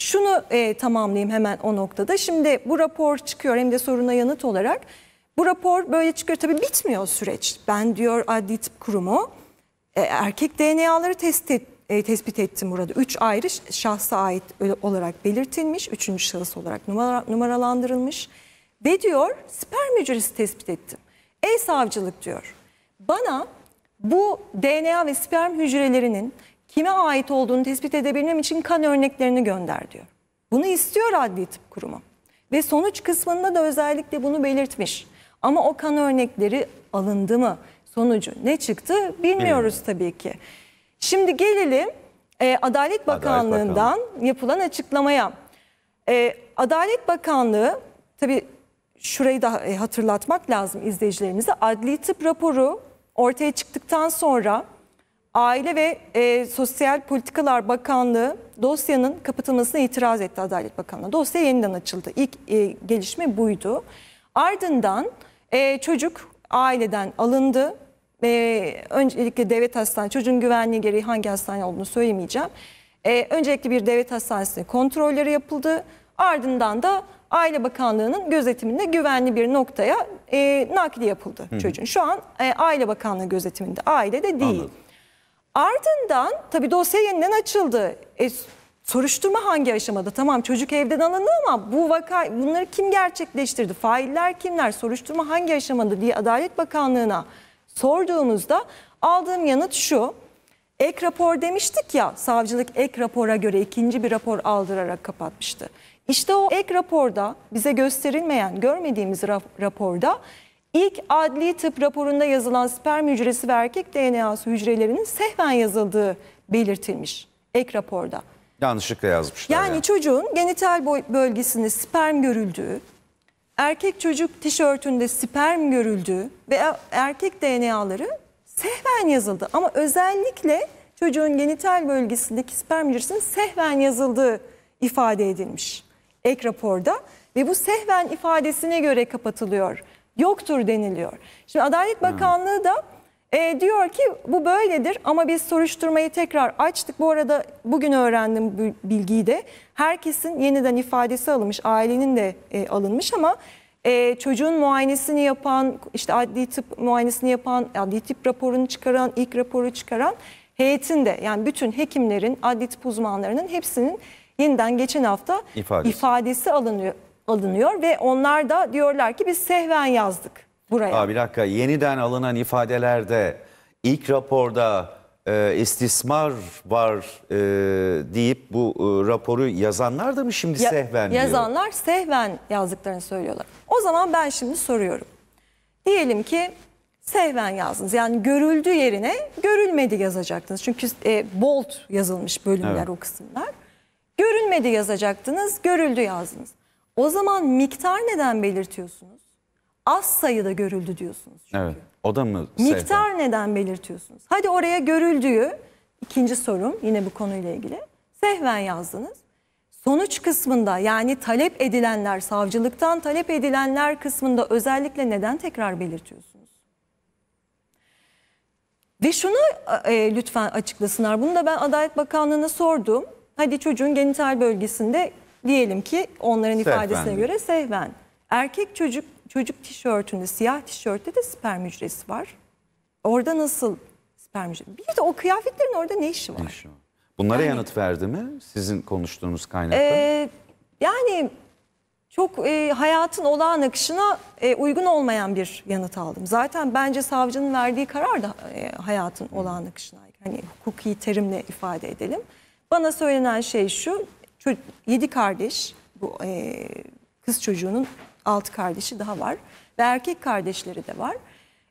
Şunu e, tamamlayayım hemen o noktada. Şimdi bu rapor çıkıyor hem de soruna yanıt olarak. Bu rapor böyle çıkıyor. Tabii bitmiyor süreç. Ben diyor Adli Tıp Kurumu e, erkek DNA'ları test et, e, tespit ettim burada. Üç ayrı şahsa ait e, olarak belirtilmiş. Üçüncü şahıs olarak numara, numaralandırılmış. Ve diyor sperm hücresi tespit ettim. Ey savcılık diyor. Bana bu DNA ve sperm hücrelerinin kime ait olduğunu tespit edebilmem için kan örneklerini gönder diyor. Bunu istiyor adli tıp kurumu. Ve sonuç kısmında da özellikle bunu belirtmiş. Ama o kan örnekleri alındı mı? Sonucu ne çıktı bilmiyoruz evet. tabii ki. Şimdi gelelim e, Adalet Bakanlığı'ndan Adalet yapılan açıklamaya. E, Adalet Bakanlığı tabii şurayı da e, hatırlatmak lazım izleyicilerimize. Adli tıp raporu ortaya çıktıktan sonra Aile ve e, Sosyal Politikalar Bakanlığı dosyanın kapatılmasına itiraz etti Adalet Bakanlığı. Dosya yeniden açıldı. İlk e, gelişme buydu. Ardından e, çocuk aileden alındı. E, öncelikle devlet hastanesi. çocuğun güvenliği gereği hangi hastane olduğunu söylemeyeceğim. E, öncelikle bir devlet hastanesinde kontrolleri yapıldı. Ardından da Aile Bakanlığı'nın gözetiminde güvenli bir noktaya e, nakli yapıldı Hı. çocuğun. Şu an e, Aile Bakanlığı gözetiminde, ailede değil. Anladım. Ardından tabi dosya yeniden açıldı. E, soruşturma hangi aşamada? Tamam çocuk evden alındı ama bu vaka bunları kim gerçekleştirdi? Failler kimler? Soruşturma hangi aşamada diye Adalet Bakanlığı'na sorduğumuzda aldığım yanıt şu. Ek rapor demiştik ya savcılık ek rapora göre ikinci bir rapor aldırarak kapatmıştı. İşte o ek raporda bize gösterilmeyen görmediğimiz raporda İlk adli tıp raporunda yazılan sperm hücresi ve erkek DNA'sı hücrelerinin sehven yazıldığı belirtilmiş ek raporda. Yanlışlıkla yazmışlar. Yani, yani. çocuğun genital bölgesinde sperm görüldüğü, erkek çocuk tişörtünde sperm görüldüğü ve e- erkek DNA'ları sehven yazıldı. Ama özellikle çocuğun genital bölgesindeki sperm hücresinin sehven yazıldığı ifade edilmiş ek raporda. Ve bu sehven ifadesine göre kapatılıyor yoktur deniliyor. Şimdi Adalet Bakanlığı da e, diyor ki bu böyledir ama biz soruşturmayı tekrar açtık. Bu arada bugün öğrendim bu bilgiyi de. Herkesin yeniden ifadesi alınmış, ailenin de e, alınmış ama e, çocuğun muayenesini yapan, işte adli tıp muayenesini yapan, adli tıp raporunu çıkaran, ilk raporu çıkaran heyetin de yani bütün hekimlerin, adli tıp uzmanlarının hepsinin yeniden geçen hafta ifadesi, ifadesi alınıyor, alınıyor ve onlar da diyorlar ki biz sehven yazdık buraya. Aa, bir dakika yeniden alınan ifadelerde ilk raporda e, istismar var e, deyip bu e, raporu yazanlar da mı şimdi ya, sehven diyor? Yazanlar sehven yazdıklarını söylüyorlar. O zaman ben şimdi soruyorum. Diyelim ki sehven yazdınız. Yani görüldü yerine görülmedi yazacaktınız. Çünkü e, bold yazılmış bölümler evet. o kısımlar. görülmedi yazacaktınız, görüldü yazdınız. O zaman miktar neden belirtiyorsunuz? Az sayıda görüldü diyorsunuz çünkü. Evet. O da mı? Miktar sayfa? neden belirtiyorsunuz? Hadi oraya görüldüğü ikinci sorum yine bu konuyla ilgili. Sehven yazdınız. Sonuç kısmında yani talep edilenler, savcılıktan talep edilenler kısmında özellikle neden tekrar belirtiyorsunuz? Ve şunu e, lütfen açıklasınlar. Bunu da ben Adalet Bakanlığı'na sordum. Hadi çocuğun genital bölgesinde Diyelim ki onların Sehven. ifadesine göre sehven. Erkek çocuk çocuk tişörtünde, siyah tişörtte de sperm hücresi var. Orada nasıl sperm hücresi? Bir de o kıyafetlerin orada ne işi var? Ne işi var? Bunlara yani, yanıt verdi mi sizin konuştuğunuz kaynakta? E, ee, yani çok e, hayatın olağan akışına e, uygun olmayan bir yanıt aldım. Zaten bence savcının verdiği karar da e, hayatın olağan akışına. Hani hukuki terimle ifade edelim. Bana söylenen şey şu, Yedi kardeş, bu e, kız çocuğunun altı kardeşi daha var ve erkek kardeşleri de var.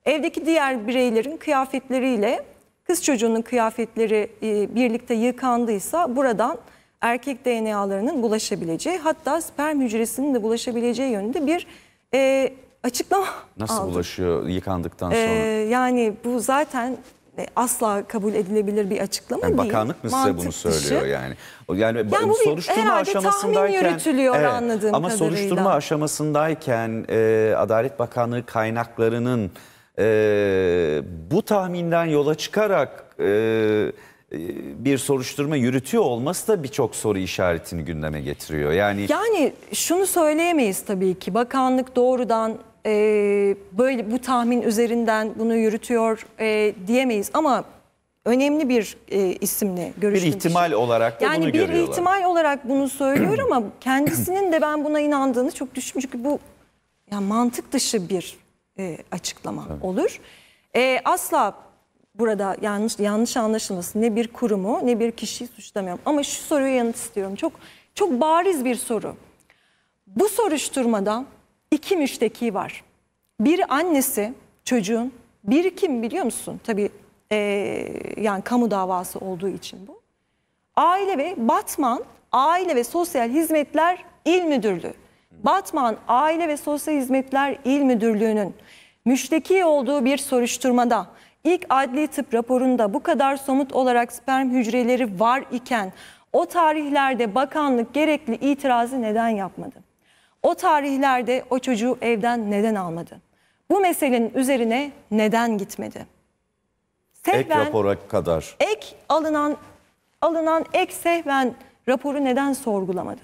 Evdeki diğer bireylerin kıyafetleriyle kız çocuğunun kıyafetleri e, birlikte yıkandıysa buradan erkek DNA'larının bulaşabileceği hatta sperm hücresinin de bulaşabileceği yönünde bir e, açıklama Nasıl aldım. bulaşıyor yıkandıktan e, sonra? Ee, yani bu zaten e, asla kabul edilebilir bir açıklama yani değil. Bakanlık mı size bunu söylüyor dışı. yani? Yani, yani bu soruşturma aşamasındayken yürütülüyor evet, anladığım ama kadarıyla. soruşturma aşamasındayken e, Adalet Bakanlığı kaynaklarının e, bu tahminden yola çıkarak e, e, bir soruşturma yürütüyor olması da birçok soru işaretini gündeme getiriyor. Yani yani şunu söyleyemeyiz tabii ki bakanlık doğrudan e, böyle bu tahmin üzerinden bunu yürütüyor e, diyemeyiz ama önemli bir e, isimle görüşmüş. Bir ihtimal olarak da yani bunu görüyorlar. Yani bir ihtimal olarak bunu söylüyor ama kendisinin de ben buna inandığını çok düşünmüyorum. Çünkü bu yani mantık dışı bir e, açıklama evet. olur. E, asla burada yanlış yanlış anlaşılması Ne bir kurumu ne bir kişiyi suçlamıyorum. Ama şu soruyu yanıt istiyorum. Çok çok bariz bir soru. Bu soruşturmada iki müşteki var. Bir annesi çocuğun, bir kim biliyor musun? Tabii e, yani kamu davası olduğu için bu. Aile ve Batman Aile ve Sosyal Hizmetler İl Müdürlüğü. Batman Aile ve Sosyal Hizmetler İl Müdürlüğü'nün müşteki olduğu bir soruşturmada ilk adli tıp raporunda bu kadar somut olarak sperm hücreleri var iken o tarihlerde bakanlık gerekli itirazı neden yapmadı? O tarihlerde o çocuğu evden neden almadı? Bu meselenin üzerine neden gitmedi? Sehven, ek rapora kadar. Ek alınan alınan ek sehven raporu neden sorgulamadı?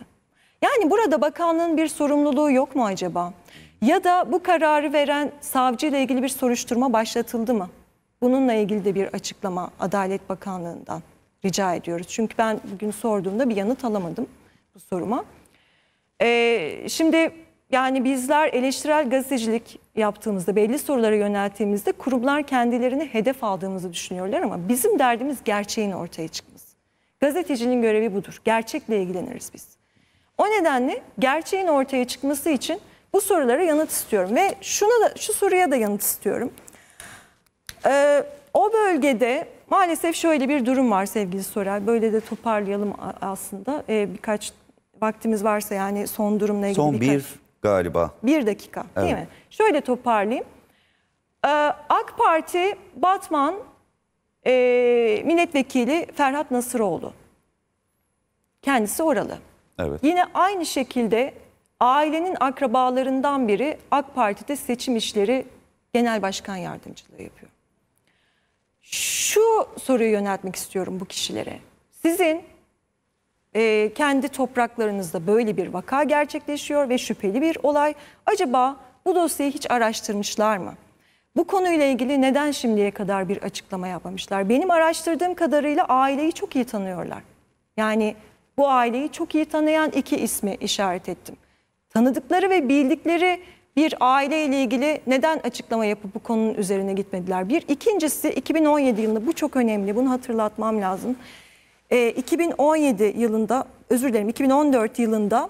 Yani burada bakanlığın bir sorumluluğu yok mu acaba? Ya da bu kararı veren savcıyla ilgili bir soruşturma başlatıldı mı? Bununla ilgili de bir açıklama Adalet Bakanlığı'ndan rica ediyoruz. Çünkü ben bugün sorduğumda bir yanıt alamadım bu soruma. Ee, şimdi yani bizler eleştirel gazetecilik yaptığımızda, belli sorulara yönelttiğimizde kurumlar kendilerini hedef aldığımızı düşünüyorlar ama bizim derdimiz gerçeğin ortaya çıkması. Gazetecinin görevi budur. Gerçekle ilgileniriz biz. O nedenle gerçeğin ortaya çıkması için bu sorulara yanıt istiyorum ve şuna da şu soruya da yanıt istiyorum. Ee, o bölgede maalesef şöyle bir durum var sevgili Soray. Böyle de toparlayalım aslında. Ee, birkaç vaktimiz varsa yani son durumla ilgili. Son bir birkaç... galiba. Bir dakika evet. değil mi? Şöyle toparlayayım. Ee, AK Parti Batman e, milletvekili Ferhat Nasıroğlu. Kendisi oralı. Evet. Yine aynı şekilde ailenin akrabalarından biri AK Parti'de seçim işleri genel başkan yardımcılığı yapıyor. Şu soruyu yöneltmek istiyorum bu kişilere. Sizin e, kendi topraklarınızda böyle bir vaka gerçekleşiyor ve şüpheli bir olay. Acaba bu dosyayı hiç araştırmışlar mı? Bu konuyla ilgili neden şimdiye kadar bir açıklama yapmamışlar? Benim araştırdığım kadarıyla aileyi çok iyi tanıyorlar. Yani bu aileyi çok iyi tanıyan iki ismi işaret ettim. Tanıdıkları ve bildikleri bir aileyle ilgili neden açıklama yapıp bu konunun üzerine gitmediler? Bir, ikincisi 2017 yılında bu çok önemli bunu hatırlatmam lazım e, ee, 2017 yılında özür dilerim 2014 yılında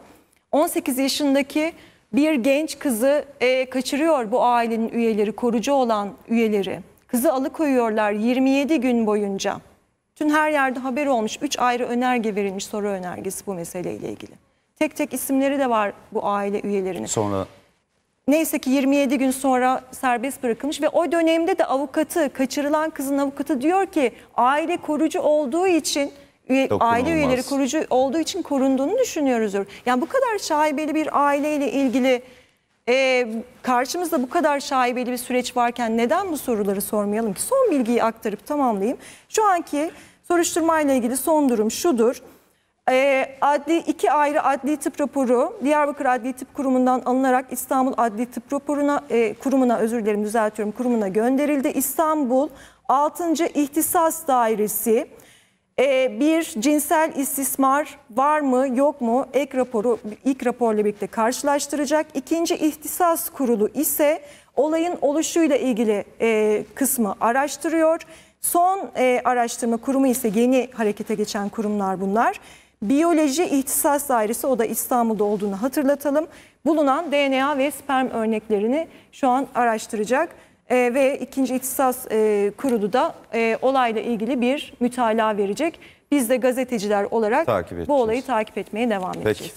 18 yaşındaki bir genç kızı e, kaçırıyor bu ailenin üyeleri, korucu olan üyeleri. Kızı alıkoyuyorlar 27 gün boyunca. Tüm her yerde haber olmuş. Üç ayrı önerge verilmiş soru önergesi bu meseleyle ilgili. Tek tek isimleri de var bu aile üyelerinin. Sonra? Neyse ki 27 gün sonra serbest bırakılmış ve o dönemde de avukatı, kaçırılan kızın avukatı diyor ki aile korucu olduğu için üye, aile üyeleri kurucu olduğu için korunduğunu düşünüyoruzdur. Yani bu kadar şaibeli bir aileyle ilgili e, karşımızda bu kadar şaibeli bir süreç varken neden bu soruları sormayalım ki? Son bilgiyi aktarıp tamamlayayım. Şu anki soruşturmayla ilgili son durum şudur. E, adli iki ayrı adli tıp raporu Diyarbakır Adli Tıp Kurumu'ndan alınarak İstanbul Adli Tıp raporuna e, kurumuna özür dilerim düzeltiyorum kurumuna gönderildi. İstanbul 6. İhtisas Dairesi ee, bir cinsel istismar var mı yok mu ek raporu ilk raporla birlikte karşılaştıracak. İkinci ihtisas kurulu ise olayın oluşuyla ilgili e, kısmı araştırıyor. Son e, araştırma kurumu ise yeni harekete geçen kurumlar bunlar. Biyoloji ihtisas Dairesi o da İstanbul'da olduğunu hatırlatalım. Bulunan DNA ve sperm örneklerini şu an araştıracak e, ve ikinci İhtisas e, Kurulu da e, olayla ilgili bir mütalaa verecek. Biz de gazeteciler olarak takip bu olayı takip etmeye devam Peki. edeceğiz.